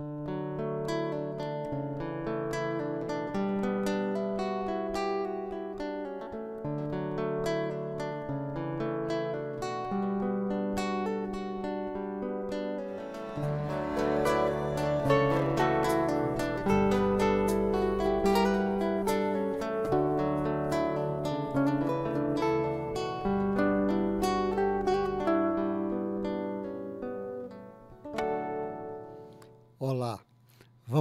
Thank you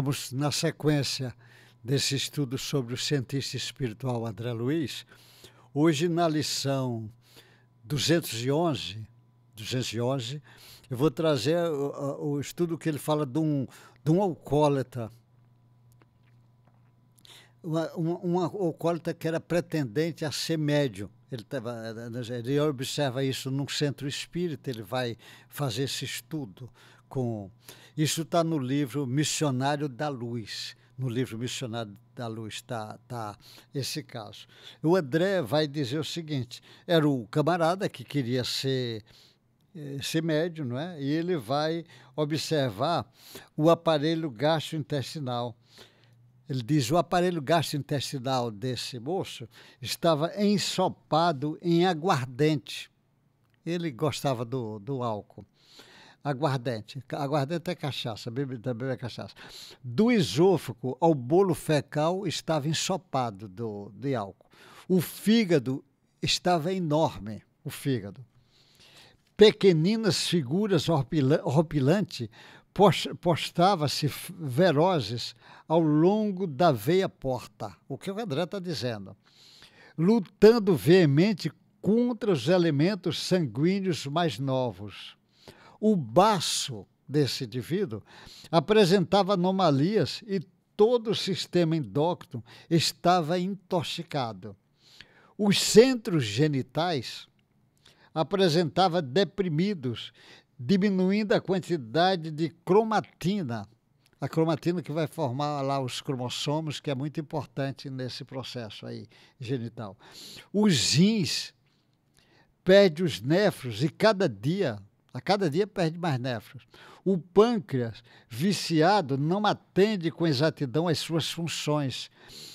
vamos, na sequência desse estudo sobre o cientista espiritual André Luiz, hoje na lição 211, 211 eu vou trazer o, o estudo que ele fala de um, de um alcoólatra. alcoólatra que era pretendente a ser médium. Ele, tava, ele observa isso num centro espírita, ele vai fazer esse estudo com. Isso está no livro Missionário da Luz. No livro Missionário da Luz está tá esse caso. O André vai dizer o seguinte: era o camarada que queria ser eh, ser médio, não é? E ele vai observar o aparelho gastrointestinal. Ele diz: o aparelho gastrointestinal desse moço estava ensopado em aguardente. Ele gostava do, do álcool aguardente. Aguardente é cachaça, também é cachaça. Do esôfago ao bolo fecal estava ensopado do, de álcool. O fígado estava enorme, o fígado. Pequeninas figuras roupilantes postava-se ferozes ao longo da veia porta, o que o André está dizendo, lutando veemente contra os elementos sanguíneos mais novos o baço desse indivíduo apresentava anomalias e todo o sistema endócrino estava intoxicado. Os centros genitais apresentava deprimidos, diminuindo a quantidade de cromatina, a cromatina que vai formar lá os cromossomos, que é muito importante nesse processo aí genital. Os rins perde os néfros e cada dia a cada dia perde mais néfrons. O pâncreas viciado não atende com exatidão às suas funções.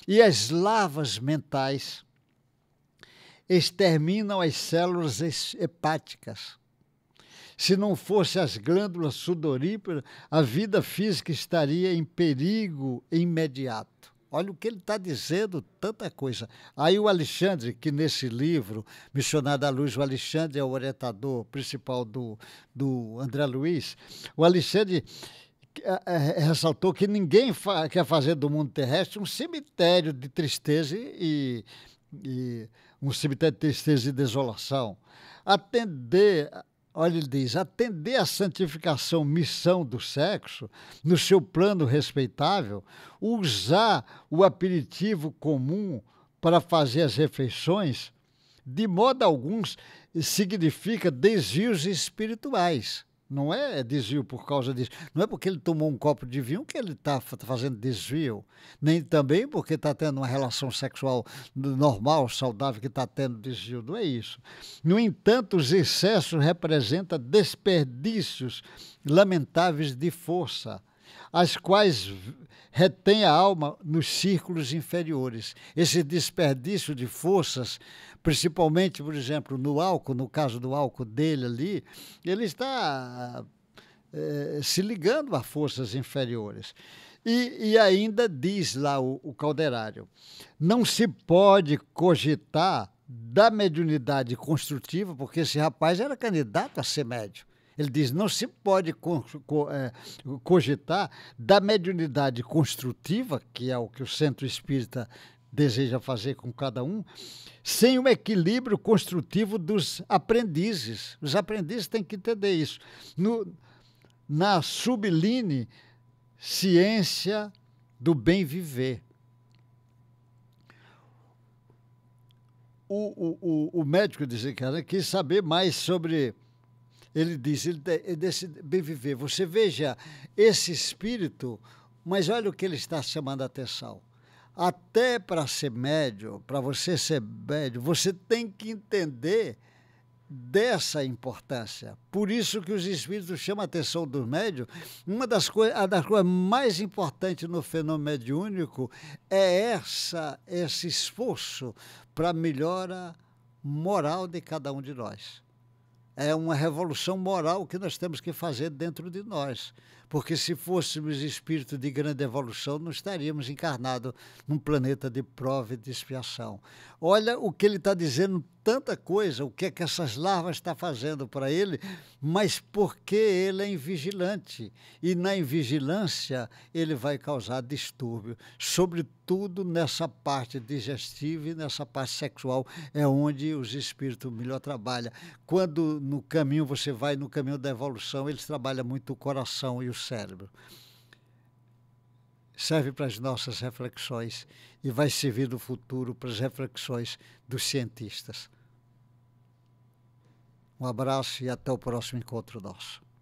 E as lavas mentais exterminam as células hepáticas. Se não fosse as glândulas sudoríparas, a vida física estaria em perigo imediato. Olha o que ele está dizendo, tanta coisa. Aí o Alexandre, que nesse livro, Missionário da Luz, o Alexandre é o orientador principal do, do André Luiz, o Alexandre eh, eh, ressaltou que ninguém fa quer fazer do mundo terrestre um cemitério de tristeza e, e um cemitério de tristeza e desolação. Atender Olha, ele diz: atender à santificação, missão do sexo, no seu plano respeitável, usar o aperitivo comum para fazer as refeições, de modo alguns significa desvios espirituais. Não é desvio por causa disso. Não é porque ele tomou um copo de vinho que ele está tá fazendo desvio. Nem também porque está tendo uma relação sexual normal, saudável, que está tendo desvio. Não é isso. No entanto, os excessos representam desperdícios lamentáveis de força as quais retém a alma nos círculos inferiores. Esse desperdício de forças, principalmente, por exemplo, no álcool, no caso do álcool dele ali, ele está é, se ligando a forças inferiores. E, e ainda diz lá o, o Calderário: não se pode cogitar da mediunidade construtiva, porque esse rapaz era candidato a ser médio ele diz: não se pode co co é, cogitar da mediunidade construtiva, que é o que o centro espírita deseja fazer com cada um, sem um equilíbrio construtivo dos aprendizes. Os aprendizes têm que entender isso. No, na subline ciência do bem viver. O, o, o, o médico dizia que quis saber mais sobre ele diz, ele decide bem viver. Você veja esse espírito, mas olha o que ele está chamando a atenção. Até para ser médio, para você ser médio, você tem que entender dessa importância. Por isso que os espíritos chamam a atenção dos médios. Uma das, coi das coisas mais importantes no fenômeno mediúnico é essa, esse esforço para a melhora moral de cada um de nós é uma revolução moral que nós temos que fazer dentro de nós. Porque se fôssemos espírito de grande evolução, não estaríamos encarnados num planeta de prova e de expiação. Olha o que ele está dizendo, tanta coisa, o que é que essas larvas estão tá fazendo para ele, mas porque ele é invigilante. E na invigilância, ele vai causar distúrbio, sobretudo nessa parte digestiva e nessa parte sexual, é onde os espíritos melhor trabalham. Quando no caminho, você vai no caminho da evolução, eles trabalham muito o coração e o cérebro. Serve para as nossas reflexões e vai servir no futuro para as reflexões dos cientistas. Um abraço e até o próximo encontro nosso.